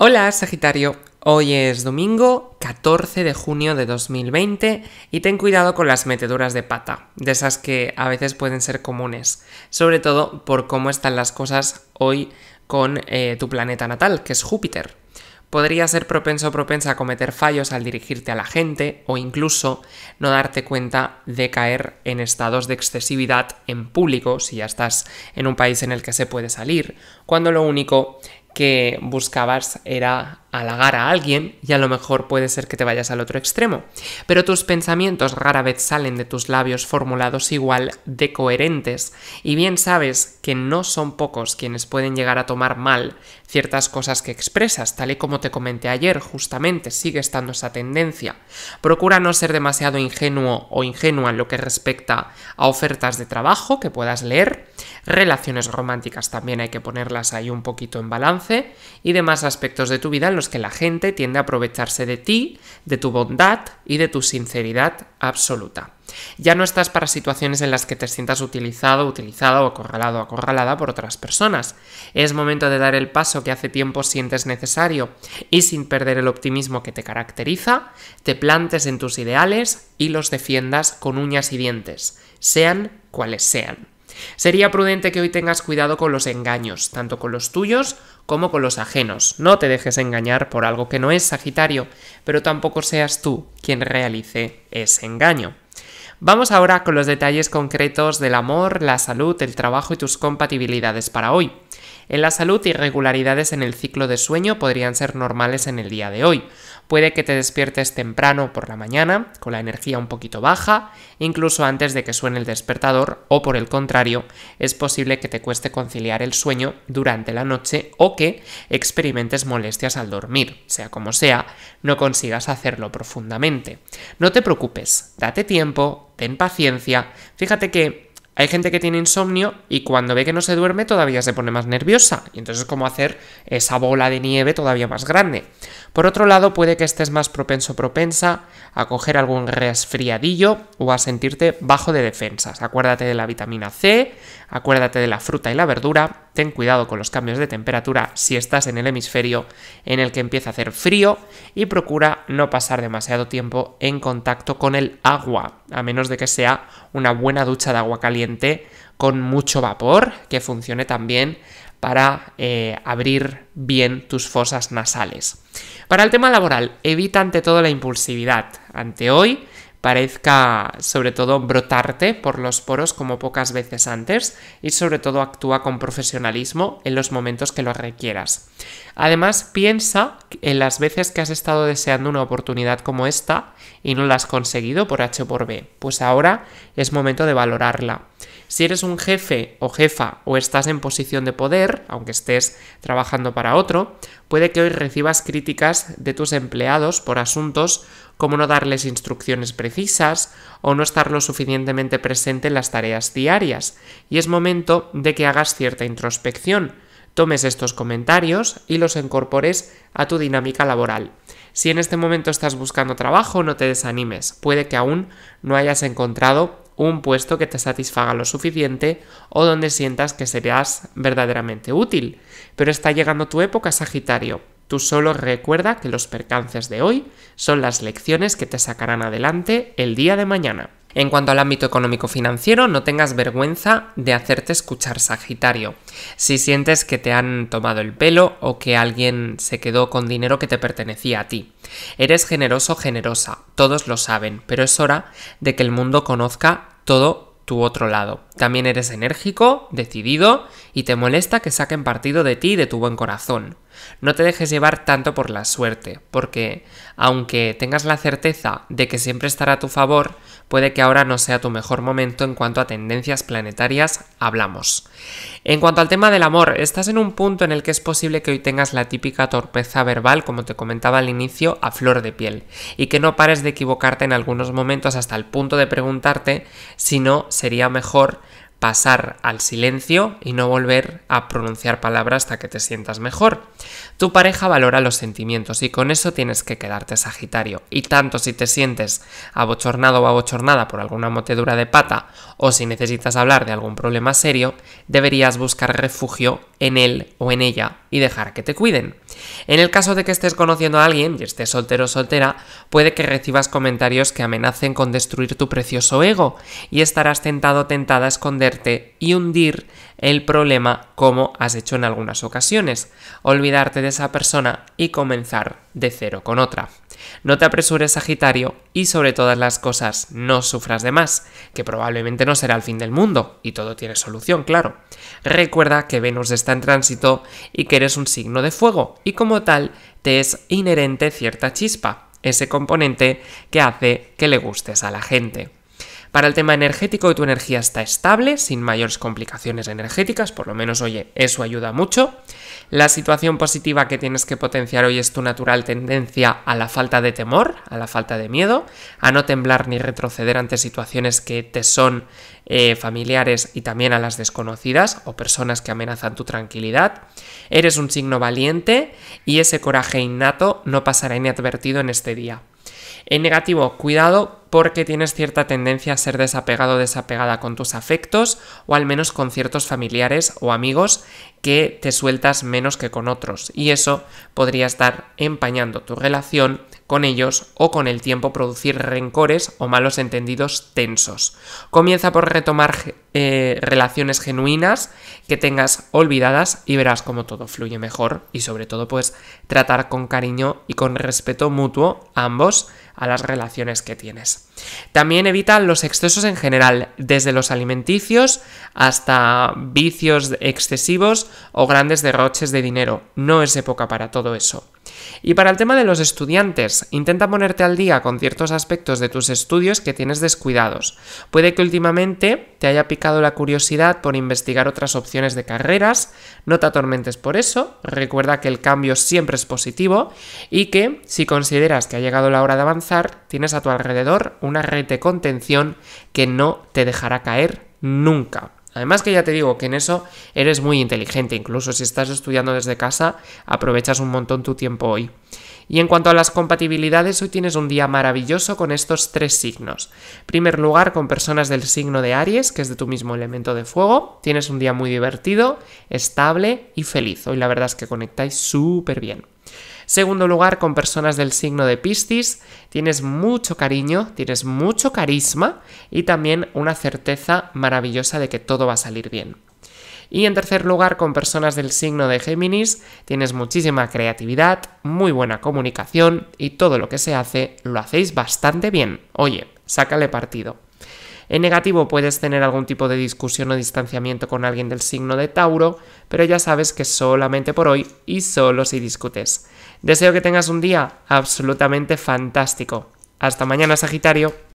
Hola Sagitario, hoy es domingo 14 de junio de 2020 y ten cuidado con las meteduras de pata, de esas que a veces pueden ser comunes, sobre todo por cómo están las cosas hoy con eh, tu planeta natal, que es Júpiter. Podría ser propenso o propensa a cometer fallos al dirigirte a la gente o incluso no darte cuenta de caer en estados de excesividad en público si ya estás en un país en el que se puede salir, cuando lo único que buscabas era halagar a alguien y a lo mejor puede ser que te vayas al otro extremo. Pero tus pensamientos rara vez salen de tus labios formulados igual de coherentes y bien sabes que no son pocos quienes pueden llegar a tomar mal ciertas cosas que expresas, tal y como te comenté ayer, justamente sigue estando esa tendencia. Procura no ser demasiado ingenuo o ingenua en lo que respecta a ofertas de trabajo que puedas leer, relaciones románticas también hay que ponerlas ahí un poquito en balance y demás aspectos de tu vida es que la gente tiende a aprovecharse de ti, de tu bondad y de tu sinceridad absoluta. Ya no estás para situaciones en las que te sientas utilizado, utilizada o acorralado, acorralada por otras personas. Es momento de dar el paso que hace tiempo sientes necesario y sin perder el optimismo que te caracteriza, te plantes en tus ideales y los defiendas con uñas y dientes, sean cuales sean. Sería prudente que hoy tengas cuidado con los engaños, tanto con los tuyos como con los ajenos. No te dejes engañar por algo que no es Sagitario, pero tampoco seas tú quien realice ese engaño. Vamos ahora con los detalles concretos del amor, la salud, el trabajo y tus compatibilidades para hoy. En la salud, irregularidades en el ciclo de sueño podrían ser normales en el día de hoy. Puede que te despiertes temprano por la mañana, con la energía un poquito baja, incluso antes de que suene el despertador, o por el contrario, es posible que te cueste conciliar el sueño durante la noche o que experimentes molestias al dormir, sea como sea, no consigas hacerlo profundamente. No te preocupes, date tiempo, ten paciencia, fíjate que hay gente que tiene insomnio y cuando ve que no se duerme todavía se pone más nerviosa. Y entonces es como hacer esa bola de nieve todavía más grande. Por otro lado, puede que estés más propenso o propensa a coger algún resfriadillo o a sentirte bajo de defensas. Acuérdate de la vitamina C, acuérdate de la fruta y la verdura, ten cuidado con los cambios de temperatura si estás en el hemisferio en el que empieza a hacer frío y procura no pasar demasiado tiempo en contacto con el agua, a menos de que sea una buena ducha de agua caliente con mucho vapor que funcione también para eh, abrir bien tus fosas nasales. Para el tema laboral, evita ante todo la impulsividad. Ante hoy, parezca sobre todo brotarte por los poros como pocas veces antes y sobre todo actúa con profesionalismo en los momentos que lo requieras. Además, piensa en las veces que has estado deseando una oportunidad como esta y no la has conseguido por H o por B, pues ahora es momento de valorarla. Si eres un jefe o jefa o estás en posición de poder, aunque estés trabajando para otro, puede que hoy recibas críticas de tus empleados por asuntos como no darles instrucciones precisas o no estar lo suficientemente presente en las tareas diarias, y es momento de que hagas cierta introspección, tomes estos comentarios y los incorpores a tu dinámica laboral. Si en este momento estás buscando trabajo, no te desanimes, puede que aún no hayas encontrado un puesto que te satisfaga lo suficiente o donde sientas que serás verdaderamente útil. Pero está llegando tu época, Sagitario. Tú solo recuerda que los percances de hoy son las lecciones que te sacarán adelante el día de mañana. En cuanto al ámbito económico-financiero, no tengas vergüenza de hacerte escuchar Sagitario. Si sientes que te han tomado el pelo o que alguien se quedó con dinero que te pertenecía a ti. Eres generoso generosa, todos lo saben, pero es hora de que el mundo conozca todo tu otro lado. También eres enérgico, decidido y te molesta que saquen partido de ti y de tu buen corazón. No te dejes llevar tanto por la suerte, porque aunque tengas la certeza de que siempre estará a tu favor, puede que ahora no sea tu mejor momento en cuanto a tendencias planetarias hablamos. En cuanto al tema del amor, estás en un punto en el que es posible que hoy tengas la típica torpeza verbal, como te comentaba al inicio, a flor de piel, y que no pares de equivocarte en algunos momentos hasta el punto de preguntarte si no sería mejor pasar al silencio y no volver a pronunciar palabras hasta que te sientas mejor. Tu pareja valora los sentimientos y con eso tienes que quedarte Sagitario. Y tanto si te sientes abochornado o abochornada por alguna motedura de pata o si necesitas hablar de algún problema serio, deberías buscar refugio en él o en ella y dejar que te cuiden. En el caso de que estés conociendo a alguien y estés soltero o soltera, puede que recibas comentarios que amenacen con destruir tu precioso ego y estarás tentado tentada a esconder y hundir el problema como has hecho en algunas ocasiones, olvidarte de esa persona y comenzar de cero con otra. No te apresures, Sagitario, y sobre todas las cosas, no sufras de más, que probablemente no será el fin del mundo, y todo tiene solución, claro. Recuerda que Venus está en tránsito y que eres un signo de fuego, y como tal, te es inherente cierta chispa, ese componente que hace que le gustes a la gente. Para el tema energético, tu energía está estable, sin mayores complicaciones energéticas, por lo menos, oye, eso ayuda mucho. La situación positiva que tienes que potenciar hoy es tu natural tendencia a la falta de temor, a la falta de miedo, a no temblar ni retroceder ante situaciones que te son eh, familiares y también a las desconocidas o personas que amenazan tu tranquilidad. Eres un signo valiente y ese coraje innato no pasará inadvertido en este día. En negativo, cuidado porque tienes cierta tendencia a ser desapegado o desapegada con tus afectos o al menos con ciertos familiares o amigos que te sueltas menos que con otros y eso podría estar empañando tu relación con ellos o con el tiempo producir rencores o malos entendidos tensos. Comienza por retomar eh, relaciones genuinas que tengas olvidadas y verás cómo todo fluye mejor y sobre todo pues tratar con cariño y con respeto mutuo ambos a las relaciones que tienes. También evita los excesos en general, desde los alimenticios hasta vicios excesivos o grandes derroches de dinero. No es época para todo eso. Y para el tema de los estudiantes, intenta ponerte al día con ciertos aspectos de tus estudios que tienes descuidados. Puede que últimamente te haya picado la curiosidad por investigar otras opciones de carreras, no te atormentes por eso, recuerda que el cambio siempre es positivo y que si consideras que ha llegado la hora de avanzar, tienes a tu alrededor una red de contención que no te dejará caer nunca. Además que ya te digo que en eso eres muy inteligente, incluso si estás estudiando desde casa, aprovechas un montón tu tiempo hoy. Y en cuanto a las compatibilidades, hoy tienes un día maravilloso con estos tres signos. En primer lugar, con personas del signo de Aries, que es de tu mismo elemento de fuego, tienes un día muy divertido, estable y feliz. Hoy la verdad es que conectáis súper bien. Segundo lugar, con personas del signo de Piscis, tienes mucho cariño, tienes mucho carisma y también una certeza maravillosa de que todo va a salir bien. Y en tercer lugar, con personas del signo de Géminis, tienes muchísima creatividad, muy buena comunicación y todo lo que se hace lo hacéis bastante bien. Oye, sácale partido. En negativo puedes tener algún tipo de discusión o distanciamiento con alguien del signo de Tauro, pero ya sabes que solamente por hoy y solo si discutes. Deseo que tengas un día absolutamente fantástico. Hasta mañana, Sagitario.